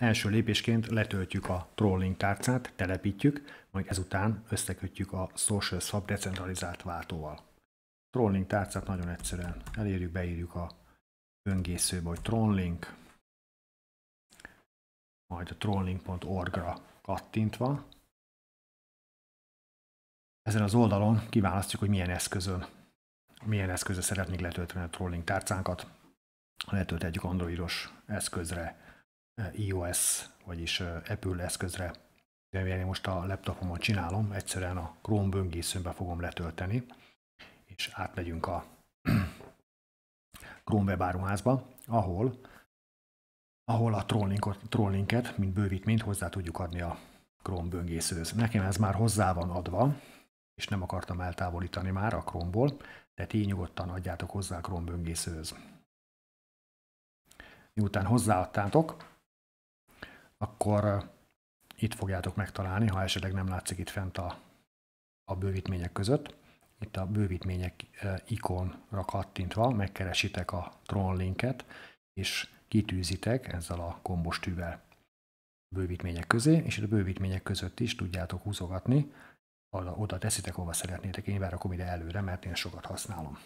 Első lépésként letöltjük a trolling tárcát, telepítjük, majd ezután összekötjük a Social Swap decentralizált váltóval. Trolling tárcát nagyon egyszerűen elérjük, beírjuk a böngészőbe, hogy trolling, majd a trolling.org-ra kattintva. Ezen az oldalon kiválasztjuk, hogy milyen eszközön, milyen eszközre szeretnénk letölteni a trolling tárcánkat. egy androidos eszközre, iOS, vagyis Apple eszközre, de én most a laptopomon csinálom, egyszerűen a Chrome böngészőmbe fogom letölteni, és átmegyünk a Chrome webáruházba, ahol, ahol a trollinket, trolllinket, mint bővítményt hozzá tudjuk adni a Chrome böngészőhöz. Nekem ez már hozzá van adva, és nem akartam eltávolítani már a Chrome-ból, de ti nyugodtan adjátok hozzá a Chrome böngészőhöz. Miután hozzáadtátok, akkor itt fogjátok megtalálni, ha esetleg nem látszik itt fent a, a bővítmények között. Itt a bővítmények ikonra kattintva megkeresitek a Tron linket, és kitűzitek ezzel a kombos tűvel bővítmények közé, és itt a bővítmények között is tudjátok húzogatni, oda, oda teszitek, hova szeretnétek. Én várakom ide előre, mert én sokat használom.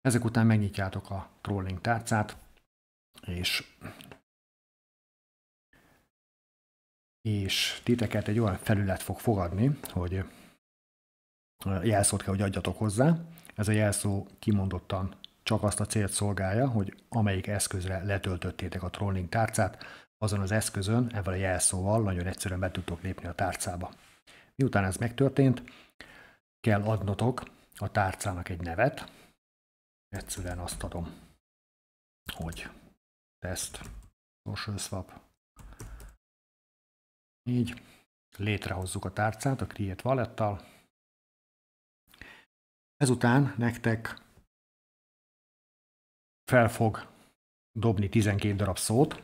Ezek után megnyitjátok a trolling tárcát, és és titeket egy olyan felület fog fogadni, hogy jelszót kell, hogy adjatok hozzá. Ez a jelszó kimondottan csak azt a célt szolgálja, hogy amelyik eszközre letöltöttétek a trolling tárcát, azon az eszközön, ebben a jelszóval nagyon egyszerűen be tudtok lépni a tárcába. Miután ez megtörtént, kell adnotok a tárcának egy nevet. Egyszerűen azt adom, hogy test social swap így létrehozzuk a tárcát a Create Wallet-tal. Ezután nektek fel fog dobni 12 darab szót,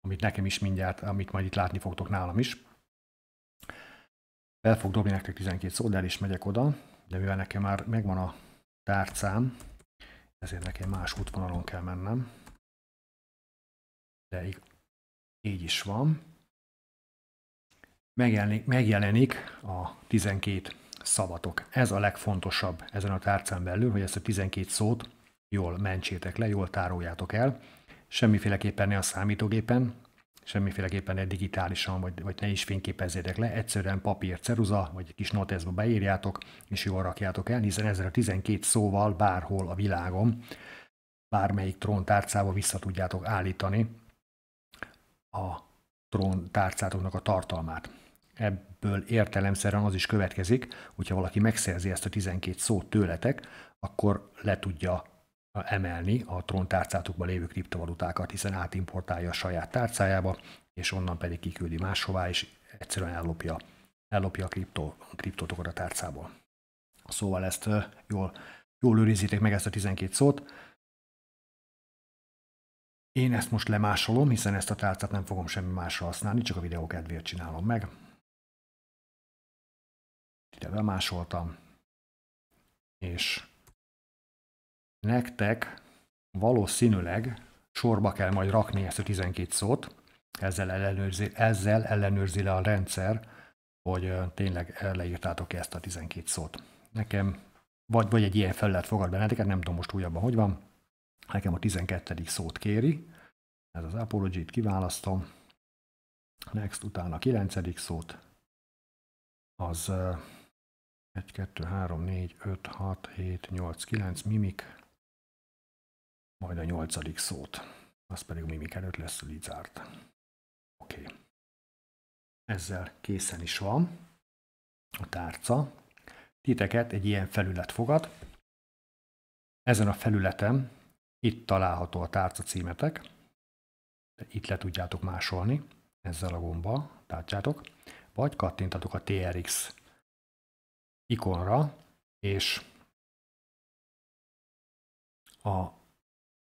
amit nekem is mindjárt, amit majd itt látni fogtok nálam is. Fel fog dobni nektek 12 szót, de el is megyek oda, de mivel nekem már megvan a tárcám, ezért nekem más útvonalon kell mennem. De így, így is van megjelenik, megjelenik a 12 szavatok. Ez a legfontosabb ezen a tárcán belül, hogy ezt a 12 szót jól mentsétek le, jól tároljátok el. Semmiféleképpen ne a számítógépen, semmiféleképpen ne digitálisan, vagy, vagy ne is fényképezzétek le, egyszerűen papír, ceruza, vagy egy kis noteszba beírjátok, és jól rakjátok el, hiszen ezzel a 12 szóval bárhol a világon, bármelyik tróntárcába vissza tudjátok állítani a tárcátoknak a tartalmát ebből értelemszerűen az is következik, hogyha valaki megszerzi ezt a 12 szót tőletek, akkor le tudja emelni a Tron lévő kriptovalutákat, hiszen átimportálja a saját tárcájába, és onnan pedig kiküldi máshová, és egyszerűen ellopja, ellopja a kripto, kriptotokat a tárcából. Szóval ezt jól, jól őrizzétek meg ezt a 12 szót. Én ezt most lemásolom, hiszen ezt a tárcát nem fogom semmi másra használni, csak a videó kedvéért csinálom meg ugye bemásoltam, és nektek valószínűleg sorba kell majd rakni ezt a 12 szót, ezzel ellenőrzi, ezzel ellenőrzi le a rendszer, hogy tényleg leírtátok ezt a 12 szót. Nekem vagy, vagy egy ilyen felület fogad benneteket, nem tudom most újabban, hogy van. Nekem a 12. szót kéri, ez az apology kiválasztom, next, utána a 9. szót, az 1, 2, 3, 4, 5, 6, 7, 8, 9 mimik, majd a nyolcadik szót. Az pedig a mimik előtt lesz lizárt. Oké. Okay. Ezzel készen is van a tárca. Titeket egy ilyen felület fogad. Ezen a felületen itt található a tárca címetek. Itt le tudjátok másolni ezzel a gombbal, tárcsátok. Vagy kattintatok a TRX ikonra, és a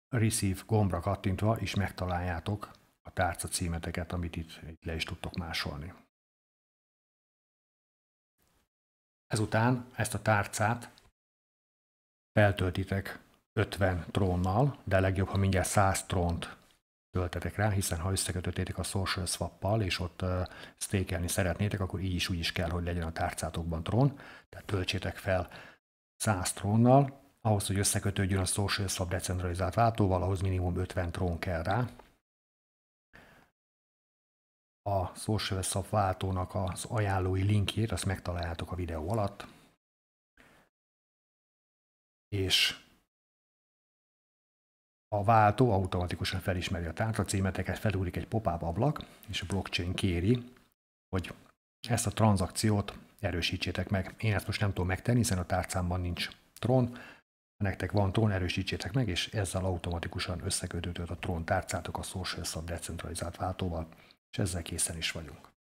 Receive gombra kattintva is megtaláljátok a tárca címeteket, amit itt, le is tudtok másolni. Ezután ezt a tárcát feltöltitek 50 trónnal, de legjobb, ha mindjárt 100 trónt töltetek rá, hiszen ha összekötöttétek a social swap és ott uh, stékelni szeretnétek, akkor így is úgy is kell, hogy legyen a tárcátokban trón, tehát töltsétek fel 100 trónnal, ahhoz, hogy összekötődjön a social swap decentralizált váltóval, ahhoz minimum 50 trón kell rá. A social swap váltónak az ajánlói linkjét, azt megtaláljátok a videó alatt. És a váltó automatikusan felismeri a tárcacímeteket, felúrik egy pop-up ablak, és a blockchain kéri, hogy ezt a tranzakciót erősítsétek meg. Én ezt most nem tudom megtenni, hiszen a tárcámban nincs tron, ha nektek van tron, erősítsétek meg, és ezzel automatikusan összekötődött a tron tárcátok a social sub decentralizált váltóval, és ezzel készen is vagyunk.